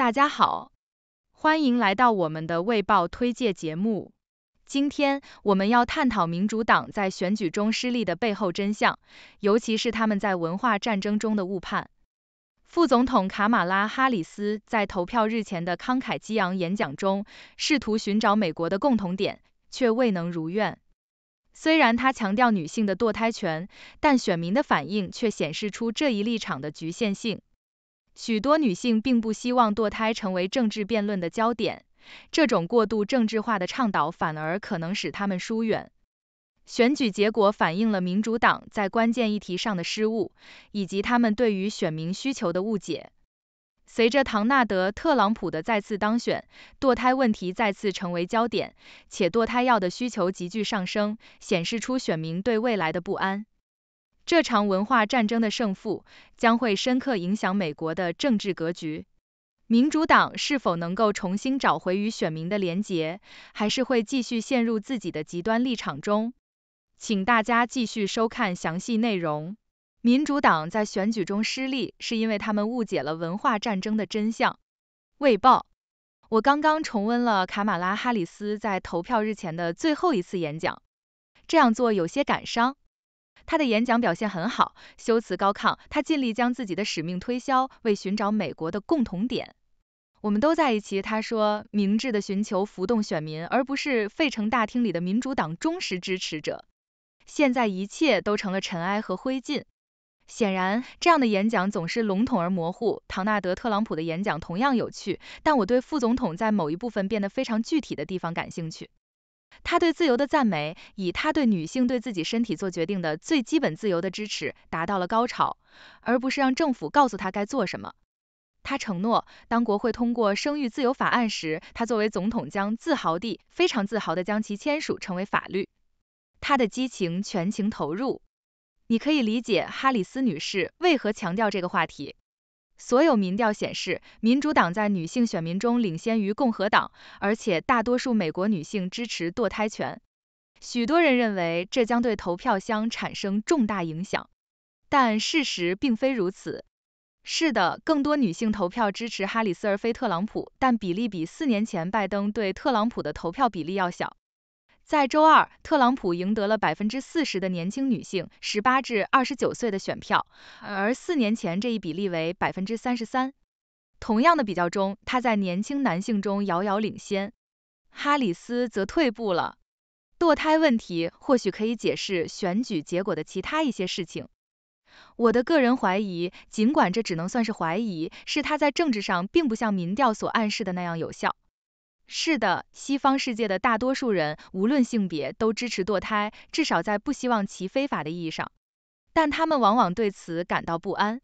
大家好，欢迎来到我们的卫报推介节目。今天我们要探讨民主党在选举中失利的背后真相，尤其是他们在文化战争中的误判。副总统卡马拉·哈里斯在投票日前的慷慨激昂演讲中，试图寻找美国的共同点，却未能如愿。虽然他强调女性的堕胎权，但选民的反应却显示出这一立场的局限性。许多女性并不希望堕胎成为政治辩论的焦点，这种过度政治化的倡导反而可能使她们疏远。选举结果反映了民主党在关键议题上的失误，以及他们对于选民需求的误解。随着唐纳德·特朗普的再次当选，堕胎问题再次成为焦点，且堕胎药的需求急剧上升，显示出选民对未来的不安。这场文化战争的胜负将会深刻影响美国的政治格局。民主党是否能够重新找回与选民的联结，还是会继续陷入自己的极端立场中？请大家继续收看详细内容。民主党在选举中失利，是因为他们误解了文化战争的真相。卫报，我刚刚重温了卡马拉哈里斯在投票日前的最后一次演讲，这样做有些感伤。他的演讲表现很好，修辞高亢。他尽力将自己的使命推销，为寻找美国的共同点。我们都在一起，他说，明智的寻求浮动选民，而不是费城大厅里的民主党忠实支持者。现在一切都成了尘埃和灰烬。显然，这样的演讲总是笼统而模糊。唐纳德·特朗普的演讲同样有趣，但我对副总统在某一部分变得非常具体的地方感兴趣。他对自由的赞美，以他对女性对自己身体做决定的最基本自由的支持达到了高潮，而不是让政府告诉他该做什么。他承诺，当国会通过生育自由法案时，他作为总统将自豪地、非常自豪地将其签署成为法律。他的激情全情投入，你可以理解哈里斯女士为何强调这个话题。所有民调显示，民主党在女性选民中领先于共和党，而且大多数美国女性支持堕胎权。许多人认为这将对投票箱产生重大影响，但事实并非如此。是的，更多女性投票支持哈里斯而非特朗普，但比例比四年前拜登对特朗普的投票比例要小。在周二，特朗普赢得了百分之四十的年轻女性（十八至二十九岁）的选票，而四年前这一比例为百分之三十三。同样的比较中，他在年轻男性中遥遥领先，哈里斯则退步了。堕胎问题或许可以解释选举结果的其他一些事情。我的个人怀疑，尽管这只能算是怀疑，是他在政治上并不像民调所暗示的那样有效。是的，西方世界的大多数人，无论性别，都支持堕胎，至少在不希望其非法的意义上。但他们往往对此感到不安，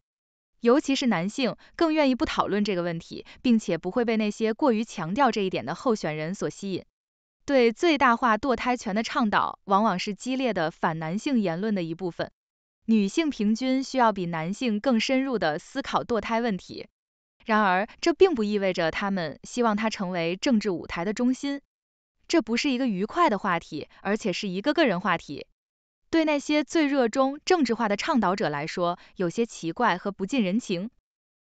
尤其是男性，更愿意不讨论这个问题，并且不会被那些过于强调这一点的候选人所吸引。对最大化堕胎权的倡导，往往是激烈的反男性言论的一部分。女性平均需要比男性更深入的思考堕胎问题。然而，这并不意味着他们希望它成为政治舞台的中心。这不是一个愉快的话题，而且是一个个人话题。对那些最热衷政治化的倡导者来说，有些奇怪和不近人情。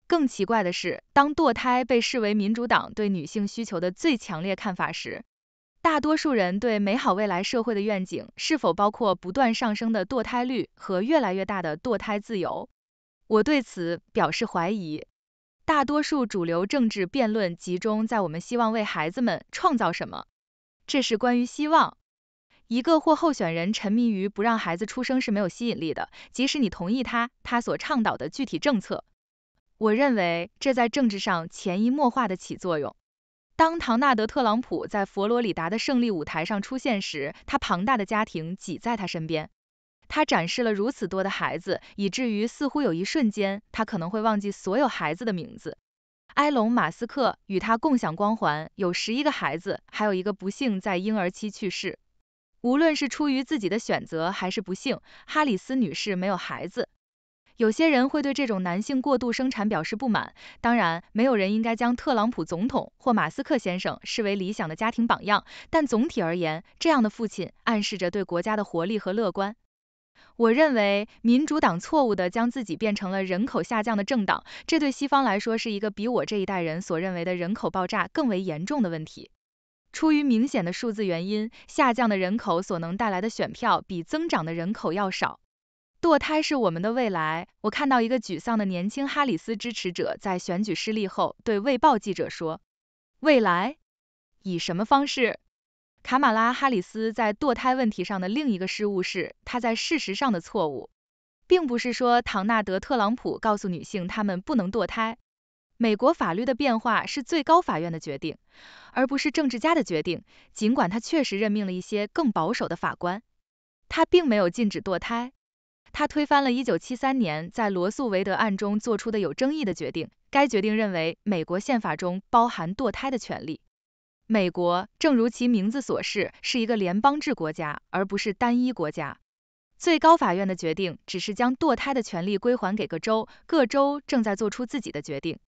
更奇怪的是，当堕胎被视为民主党对女性需求的最强烈看法时，大多数人对美好未来社会的愿景是否包括不断上升的堕胎率和越来越大的堕胎自由？我对此表示怀疑。大多数主流政治辩论集中在我们希望为孩子们创造什么。这是关于希望。一个或候选人沉迷于不让孩子出生是没有吸引力的，即使你同意他他所倡导的具体政策。我认为这在政治上潜移默化的起作用。当唐纳德·特朗普在佛罗里达的胜利舞台上出现时，他庞大的家庭挤在他身边。他展示了如此多的孩子，以至于似乎有一瞬间，他可能会忘记所有孩子的名字。埃隆·马斯克与他共享光环，有十一个孩子，还有一个不幸在婴儿期去世。无论是出于自己的选择还是不幸，哈里斯女士没有孩子。有些人会对这种男性过度生产表示不满。当然，没有人应该将特朗普总统或马斯克先生视为理想的家庭榜样。但总体而言，这样的父亲暗示着对国家的活力和乐观。我认为民主党错误地将自己变成了人口下降的政党，这对西方来说是一个比我这一代人所认为的人口爆炸更为严重的问题。出于明显的数字原因，下降的人口所能带来的选票比增长的人口要少。堕胎是我们的未来。我看到一个沮丧的年轻哈里斯支持者在选举失利后对《卫报》记者说：“未来以什么方式？”卡马拉·哈里斯在堕胎问题上的另一个失误是她在事实上的错误，并不是说唐纳德·特朗普告诉女性她们不能堕胎。美国法律的变化是最高法院的决定，而不是政治家的决定。尽管他确实任命了一些更保守的法官，他并没有禁止堕胎。他推翻了1973年在罗素·韦德案中做出的有争议的决定，该决定认为美国宪法中包含堕胎的权利。美国正如其名字所示，是一个联邦制国家，而不是单一国家。最高法院的决定只是将堕胎的权利归还给各州，各州正在做出自己的决定。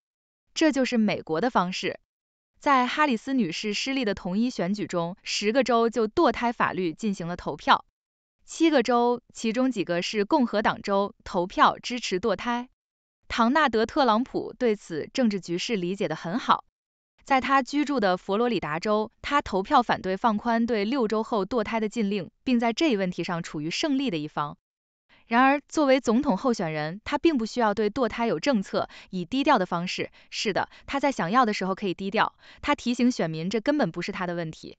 这就是美国的方式。在哈里斯女士失利的同一选举中，十个州就堕胎法律进行了投票，七个州，其中几个是共和党州，投票支持堕胎。唐纳德·特朗普对此政治局势理解的很好。在他居住的佛罗里达州，他投票反对放宽对六周后堕胎的禁令，并在这一问题上处于胜利的一方。然而，作为总统候选人，他并不需要对堕胎有政策，以低调的方式。是的，他在想要的时候可以低调。他提醒选民，这根本不是他的问题。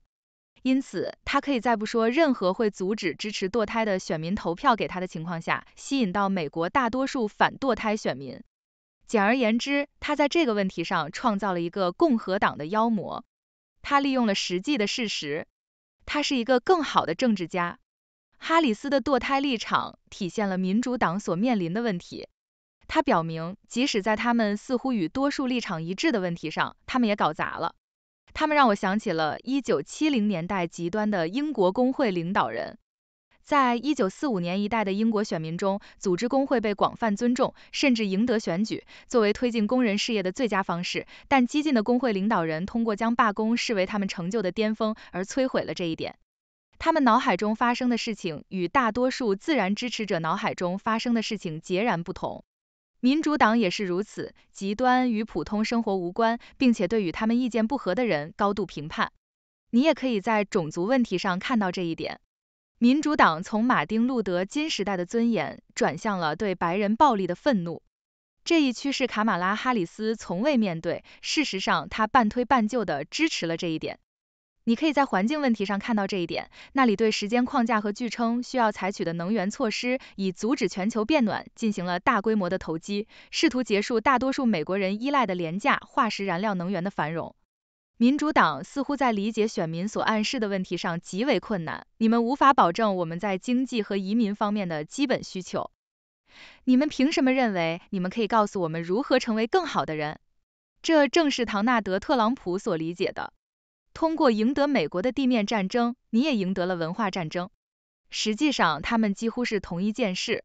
因此，他可以在不说任何会阻止支持堕胎的选民投票给他的情况下，吸引到美国大多数反堕胎选民。简而言之，他在这个问题上创造了一个共和党的妖魔。他利用了实际的事实。他是一个更好的政治家。哈里斯的堕胎立场体现了民主党所面临的问题。他表明，即使在他们似乎与多数立场一致的问题上，他们也搞砸了。他们让我想起了1970年代极端的英国工会领导人。在1945年一代的英国选民中，组织工会被广泛尊重，甚至赢得选举，作为推进工人事业的最佳方式。但激进的工会领导人通过将罢工视为他们成就的巅峰而摧毁了这一点。他们脑海中发生的事情与大多数自然支持者脑海中发生的事情截然不同。民主党也是如此，极端与普通生活无关，并且对与他们意见不合的人高度评判。你也可以在种族问题上看到这一点。民主党从马丁·路德·金时代的尊严转向了对白人暴力的愤怒，这一趋势卡马拉·哈里斯从未面对。事实上，他半推半就地支持了这一点。你可以在环境问题上看到这一点，那里对时间框架和据称需要采取的能源措施，以阻止全球变暖，进行了大规模的投机，试图结束大多数美国人依赖的廉价化石燃料能源的繁荣。民主党似乎在理解选民所暗示的问题上极为困难。你们无法保证我们在经济和移民方面的基本需求。你们凭什么认为你们可以告诉我们如何成为更好的人？这正是唐纳德·特朗普所理解的。通过赢得美国的地面战争，你也赢得了文化战争。实际上，他们几乎是同一件事。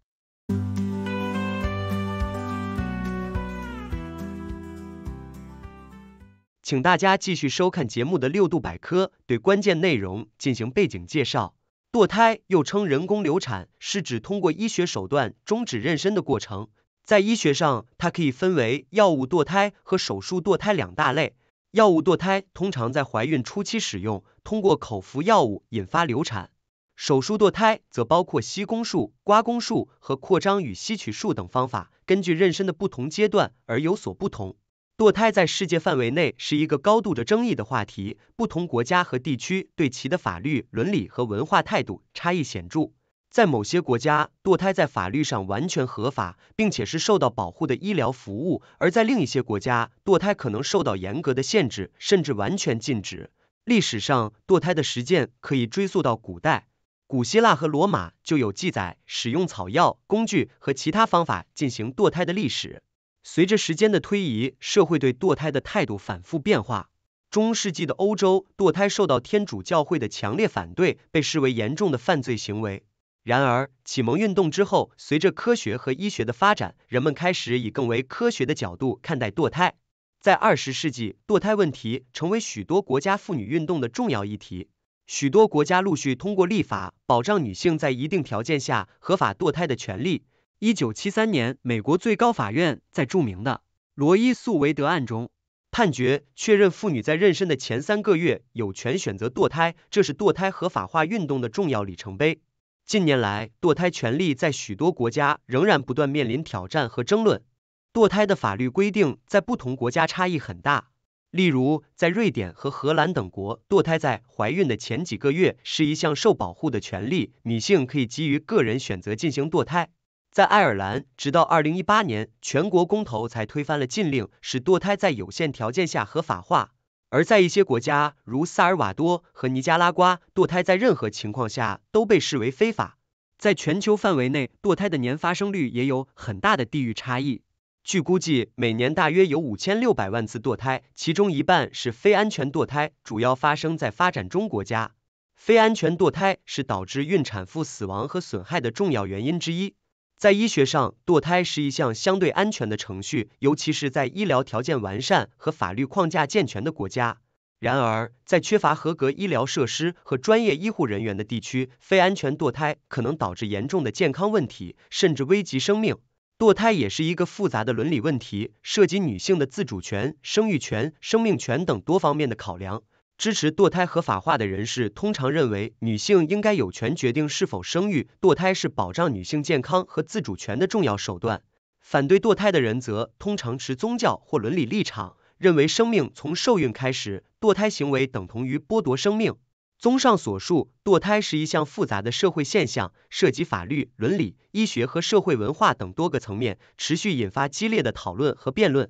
请大家继续收看节目的六度百科，对关键内容进行背景介绍。堕胎又称人工流产，是指通过医学手段终止妊娠的过程。在医学上，它可以分为药物堕胎和手术堕胎两大类。药物堕胎通常在怀孕初期使用，通过口服药物引发流产；手术堕胎则包括吸宫术、刮宫术和扩张与吸取术等方法，根据妊娠的不同阶段而有所不同。堕胎在世界范围内是一个高度的争议的话题，不同国家和地区对其的法律、伦理和文化态度差异显著。在某些国家，堕胎在法律上完全合法，并且是受到保护的医疗服务；而在另一些国家，堕胎可能受到严格的限制，甚至完全禁止。历史上，堕胎的实践可以追溯到古代，古希腊和罗马就有记载使用草药、工具和其他方法进行堕胎的历史。随着时间的推移，社会对堕胎的态度反复变化。中世纪的欧洲，堕胎受到天主教会的强烈反对，被视为严重的犯罪行为。然而，启蒙运动之后，随着科学和医学的发展，人们开始以更为科学的角度看待堕胎。在二十世纪，堕胎问题成为许多国家妇女运动的重要议题。许多国家陆续通过立法，保障女性在一定条件下合法堕胎的权利。一九七三年，美国最高法院在著名的罗伊诉韦德案中判决确认，妇女在妊娠的前三个月有权选择堕胎，这是堕胎合法化运动的重要里程碑。近年来，堕胎权利在许多国家仍然不断面临挑战和争论。堕胎的法律规定在不同国家差异很大，例如在瑞典和荷兰等国，堕胎在怀孕的前几个月是一项受保护的权利，女性可以基于个人选择进行堕胎。在爱尔兰，直到二零一八年全国公投才推翻了禁令，使堕胎在有限条件下合法化。而在一些国家，如萨尔瓦多和尼加拉瓜，堕胎在任何情况下都被视为非法。在全球范围内，堕胎的年发生率也有很大的地域差异。据估计，每年大约有五千六百万次堕胎，其中一半是非安全堕胎，主要发生在发展中国家。非安全堕胎是导致孕产妇死亡和损害的重要原因之一。在医学上，堕胎是一项相对安全的程序，尤其是在医疗条件完善和法律框架健全的国家。然而，在缺乏合格医疗设施和专业医护人员的地区，非安全堕胎可能导致严重的健康问题，甚至危及生命。堕胎也是一个复杂的伦理问题，涉及女性的自主权、生育权、生命权等多方面的考量。支持堕胎合法化的人士通常认为，女性应该有权决定是否生育，堕胎是保障女性健康和自主权的重要手段。反对堕胎的人则通常持宗教或伦理立场，认为生命从受孕开始，堕胎行为等同于剥夺生命。综上所述，堕胎是一项复杂的社会现象，涉及法律、伦理、医学和社会文化等多个层面，持续引发激烈的讨论和辩论。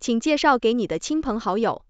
请介绍给你的亲朋好友。